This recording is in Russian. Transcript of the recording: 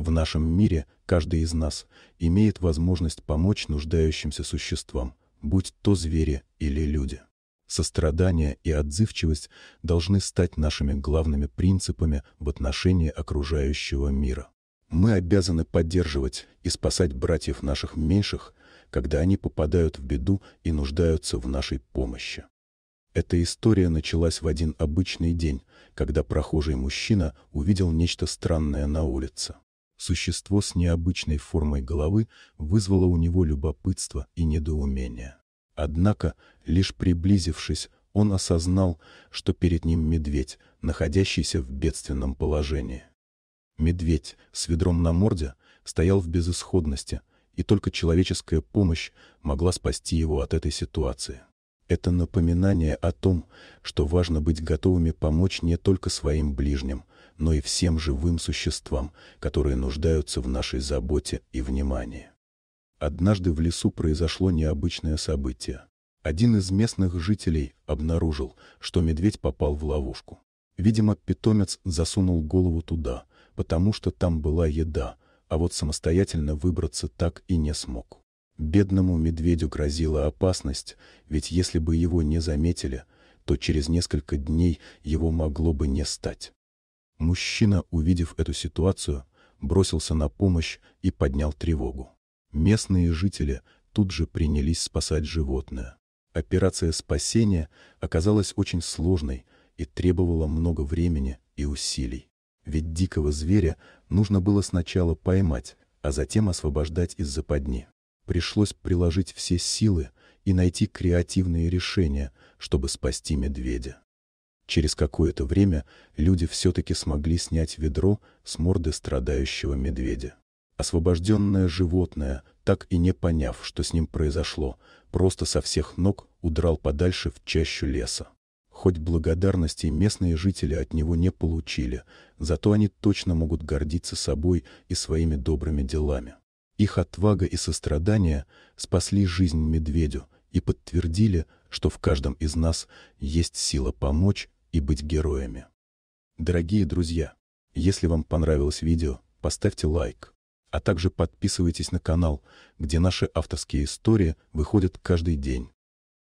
В нашем мире каждый из нас имеет возможность помочь нуждающимся существам, будь то звери или люди. Сострадание и отзывчивость должны стать нашими главными принципами в отношении окружающего мира. Мы обязаны поддерживать и спасать братьев наших меньших, когда они попадают в беду и нуждаются в нашей помощи. Эта история началась в один обычный день, когда прохожий мужчина увидел нечто странное на улице существо с необычной формой головы вызвало у него любопытство и недоумение. Однако, лишь приблизившись, он осознал, что перед ним медведь, находящийся в бедственном положении. Медведь с ведром на морде стоял в безысходности, и только человеческая помощь могла спасти его от этой ситуации. Это напоминание о том, что важно быть готовыми помочь не только своим ближним, но и всем живым существам, которые нуждаются в нашей заботе и внимании. Однажды в лесу произошло необычное событие. Один из местных жителей обнаружил, что медведь попал в ловушку. Видимо, питомец засунул голову туда, потому что там была еда, а вот самостоятельно выбраться так и не смог. Бедному медведю грозила опасность, ведь если бы его не заметили, то через несколько дней его могло бы не стать. Мужчина, увидев эту ситуацию, бросился на помощь и поднял тревогу. Местные жители тут же принялись спасать животное. Операция спасения оказалась очень сложной и требовала много времени и усилий. Ведь дикого зверя нужно было сначала поймать, а затем освобождать из западни. Пришлось приложить все силы и найти креативные решения, чтобы спасти медведя. Через какое-то время люди все-таки смогли снять ведро с морды страдающего медведя. Освобожденное животное, так и не поняв, что с ним произошло, просто со всех ног удрал подальше в чащу леса. Хоть благодарности местные жители от него не получили, зато они точно могут гордиться собой и своими добрыми делами. Их отвага и сострадание спасли жизнь медведю и подтвердили, что в каждом из нас есть сила помочь и быть героями. Дорогие друзья, если вам понравилось видео, поставьте лайк, а также подписывайтесь на канал, где наши авторские истории выходят каждый день.